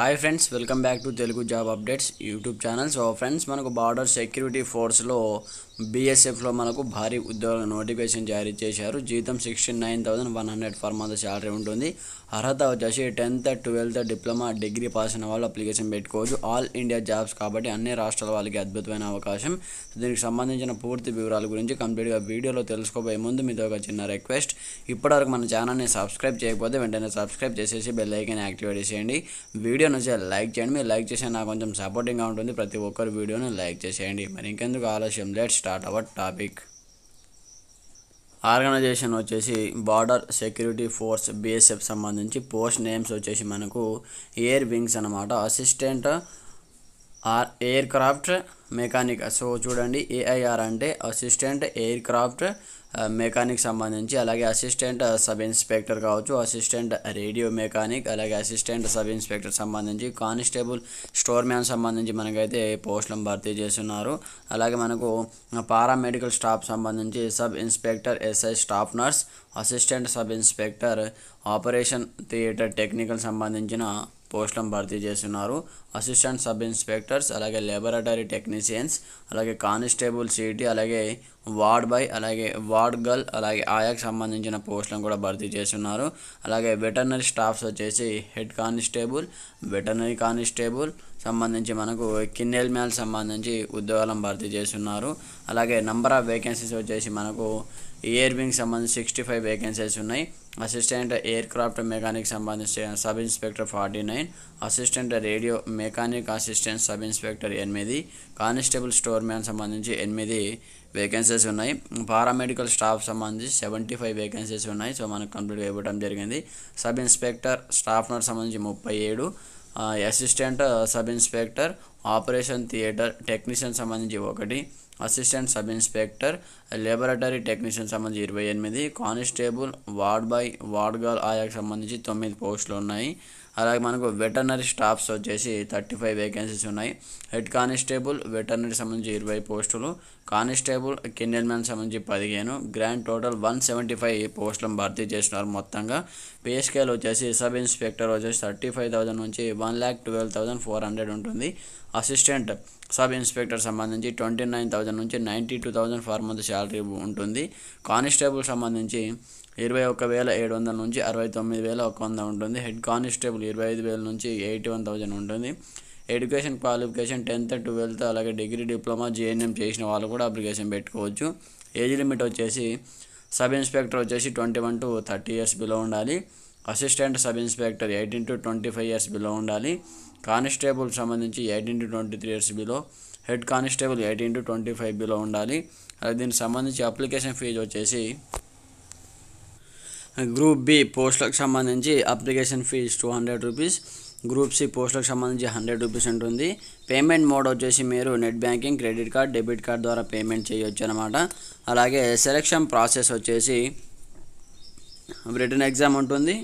hi friends welcome back to Telugu job updates YouTube channel so friends మనకు border security ఫోర్స్లో బీఎస్ఎఫ్లో మనకు భారీ ఉద్యోగ నోటిఫికేషన్ జారీ చేశారు జీతం sixty nine thousand one hundred per month salary ఉంటుంది అర్హత వచ్చేసి tenth twelfth diploma degree pass అయిన వాళ్ళు అప్లికేషన్ పెట్టుకోవచ్చు ఆల్ ఇండియా జాబ్స్ కాబట్టి అన్ని రాష్ట్రాల వాళ్ళకి అద్భుతమైన అవకాశం దీనికి సంబంధించిన పూర్తి వివరాల గురించి కంప్లీట్గా వీడియోలో తెలుసుకోబోయే ముందు మీతో ఒక చిన్న రిక్వెస్ట్ ఇప్పటివరకు మన ఛానల్ని సబ్స్క్రైబ్ చేయకపోతే వెంటనే సబ్స్క్రైబ్ చేసేసి బెల్ యాక్టివేట్ చేసేయండి వీడియో వీడియో నచ్చితే లైక్ చేయండి మీరు లైక్ చేసే నాకు కొంచెం సపోర్టింగ్గా ఉంటుంది ప్రతి ఒక్కరు వీడియోని లైక్ చేసేయండి మరి ఇంకెందుకు ఆలస్యం let start our topic organisation వచ్చేసి బార్డర్ సెక్యూరిటీ ఫోర్స్ బీఎస్ఎఫ్ సంబంధించి పోస్ట్ నేమ్స్ వచ్చేసి మనకు ఎయిర్ వింగ్స్ అనమాట assistant or aircraft mechanic so చూడండి ఏఐఆర్ అంటే అసిస్టెంట్ ఎయిర్ క్రాఫ్ట్ మెకానిక్ సంబంధించి అలాగే అసిస్టెంట్ సబ్ ఇన్స్పెక్టర్ కావచ్చు అసిస్టెంట్ రేడియో మెకానిక్ అలాగే అసిస్టెంట్ సబ్ ఇన్స్పెక్టర్ సంబంధించి కానిస్టేబుల్ స్టోర్ మ్యాన్ సంబంధించి మనకైతే పోస్టులను భర్తీ చేస్తున్నారు అలాగే మనకు పారామెడికల్ స్టాఫ్ సంబంధించి sub inspector SI staff nurse assistant sub inspector operation theatre technical సంబంధించిన పోస్టులను భర్తీ చేస్తున్నారు అసిస్టెంట్ సబ్ ఇన్స్పెక్టర్స్ అలాగే లెబొరేటరీ టెక్నీషియన్స్ అలాగే కానిస్టేబుల్ సిటీ అలాగే వార్డ్ బై అలాగే వార్డ్ గర్ల్ అలాగే ఆయాకు సంబంధించిన పోస్టులను కూడా భర్తీ చేస్తున్నారు అలాగే వెటర్నరీ స్టాఫ్స్ వచ్చేసి హెడ్ కానిస్టేబుల్ వెటర్నరీ కానిస్టేబుల్ సంబంధించి మనకు కిన్నెల్ మ్యాల్ సంబంధించి ఉద్యోగాలను భర్తీ చేస్తున్నారు అలాగే నంబర్ ఆఫ్ వేకెన్సీస్ వచ్చేసి మనకు ఇయర్ బింగ్ సంబంధించి సిక్స్టీ ఫైవ్ వేకెన్సీస్ ఉన్నాయి అసిస్టెంట్ ఎయిర్క్రాఫ్ట్ మెకానిక్ సంబంధించిన sub inspector forty nine assistant radio mechanic assistant sub inspector ఎనిమిది కానిస్టేబుల్ స్టోర్ మ్యాన్ సంబంధించి ఎనిమిది వేకెన్సీస్ ఉన్నాయి పారామెడికల్ స్టాఫ్ సంబంధించి సెవెంటీ ఫైవ్ వేకెన్సీస్ ఉన్నాయి సో మనకు కంప్లీట్ అయిపోవడం జరిగింది సబ్ ఇన్స్పెక్టర్ స్టాఫ్ నర్ సంబంధించి ముప్పై ఏడు assistant sub inspector operation theatre technician సంబంధించి ఒకటి assistant sub inspector laboratory technician సంబంధించి ఇరవై ఎనిమిది constable ward boy ward girl ఆయాకు సంబంధించి తొమ్మిది పోస్టులు ఉన్నాయి అలాగే మనకు వెటర్నరీ స్టాఫ్స్ వచ్చేసి థర్టీ ఫైవ్ వేకెన్సీస్ ఉన్నాయి హెడ్ కానిస్టేబుల్ వెటర్నరీ సంబంధించి ఇరవై పోస్టులు కానిస్టేబుల్ కిండెల్ మ్యాన్ సంబంధించి పదిహేను grand total one seventy five పోస్టులను భర్తీ చేస్తున్నారు మొత్తంగా పిఎస్కేలు వచ్చేసి సబ్ ఇన్స్పెక్టర్ వచ్చేసి థర్టీ ఫైవ్ థౌసండ్ నుంచి one lakh twelve thousand four hundred ఉంటుంది అసిస్టెంట్ సబ్ ఇన్స్పెక్టర్ సంబంధించి ట్వంటీ నైన్ థౌసండ్ నుంచి ninety two thousand for month salary ఉంటుంది కానిస్టేబుల్ సంబంధించి ఇరవై ఒక్క వేల ఏడు వందల నుంచి అరవై తొమ్మిది వేల ఒక వంద ఉంటుంది హెడ్ కానిస్టేబుల్ ఇరవై ఐదు వేల నుంచి ఎయిటీ వన్ థౌజండ్ ఉంటుంది ఎడ్యుకేషన్ క్వాలిఫికేషన్ టెన్త్ ట్వెల్త్ అలాగే డిగ్రీ డిప్లొమా జేఎన్ఎం చేసిన వాళ్ళు కూడా అప్లికేషన్ పెట్టుకోవచ్చు ఏజ్ లిమిట్ వచ్చేసి సబ్ ఇన్స్పెక్టర్ వచ్చేసి twenty one to thirty years below ఉండాలి assistant sub inspector eighteen to twenty five years below ఉండాలి కానిస్టేబుల్ సంబంధించి eighteen to twenty three years below head constable eighteen to twenty five below ఉండాలి అలాగే దీనికి సంబంధించి application fee వచ్చేసి group B పోస్టులకు సంబంధించి application fee two hundred rupees group C పోస్టులకు సంబంధించి హండ్రెడ్ రూపీస్ ఉంటుంది పేమెంట్ మోడ్ వచ్చేసి మీరు net banking credit card debit card ద్వారా పేమెంట్ చేయొచ్చు అనమాట అలాగే సెలక్షన్ ప్రాసెస్ వచ్చేసి రిటర్న్ ఎగ్జామ్ ఉంటుంది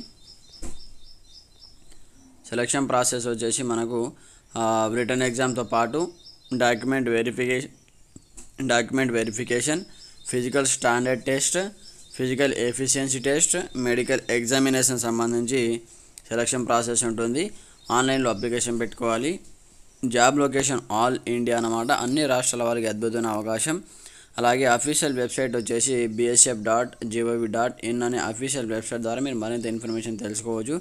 సెలక్షన్ ప్రాసెస్ వచ్చేసి మనకు రిటర్న్ ఎగ్జామ్తో పాటు document verification document verification physical standard test physical efficiency test medical examination సంబంధించి సెలక్షన్ ప్రాసెస్ ఉంటుంది ఆన్లైన్లో అప్లికేషన్ పెట్టుకోవాలి జాబ్ లొకేషన్ ఆల్ ఇండియా అన్నమాట అన్ని రాష్ట్రాల వారికి అద్భుతమైన అవకాశం అలాగే అఫీషియల్ వెబ్సైట్ వచ్చేసి BSF dot GOV dot in అనే అఫీషియల్ వెబ్సైట్ ద్వారా మీరు మరింత ఇన్ఫర్మేషన్ తెలుసుకోవచ్చు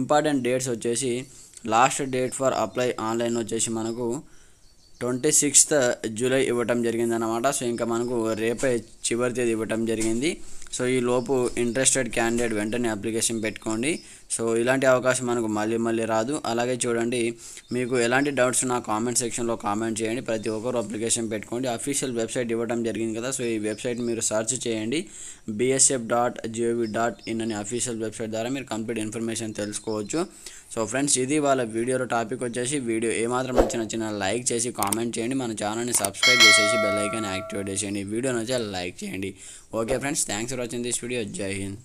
ఇంపార్టెంట్ డేట్స్ వచ్చేసి last date for apply online వచ్చేసి మనకు ట్వంటీ సిక్స్త్ జూలై ఇవ్వటం జరిగింది అనమాట సో ఇంకా మనకు రేపే చివరి తేదీ ఇవ్వటం జరిగింది సో ఈ లోపు ఇంట్రెస్టెడ్ క్యాండిడేట్ వెంటనే అప్లికేషన్ పెట్టుకోండి సో ఇలాంటి అవకాశం మనకు మళ్ళీ మళ్ళీ రాదు అలాగే చూడండి మీకు ఎలాంటి డౌట్స్ నా కామెంట్ సెక్షన్లో కామెంట్ చేయండి ప్రతి ఒక్కరు అప్లికేషన్ పెట్టుకోండి అఫీషియల్ వెబ్సైట్ ఇవ్వడం జరిగింది కదా సో ఈ వెబ్సైట్ మీరు సర్చ్ చేయండి BSF dot GOV dot in అనే అఫీషియల్ వెబ్సైట్ ద్వారా మీరు కంప్లీట్ ఇన్ఫర్మేషన్ తెలుసుకోవచ్చు సో ఫ్రెండ్స్ ఇది వాళ్ళ వీడియోలో టాపిక్ వచ్చేసి వీడియో ఏమాత్రం నచ్చిన నచ్చినా లైక్ చేసి కామెంట్ చేయండి మన ఛానల్ని సబ్స్క్రైబ్ చేసేసి బెల్ ఐకాన్ యాక్టివేట్ చేసేయండి వీడియో నచ్చే లైక్ చేయండి okay friends thanks for watching this video జై హింద్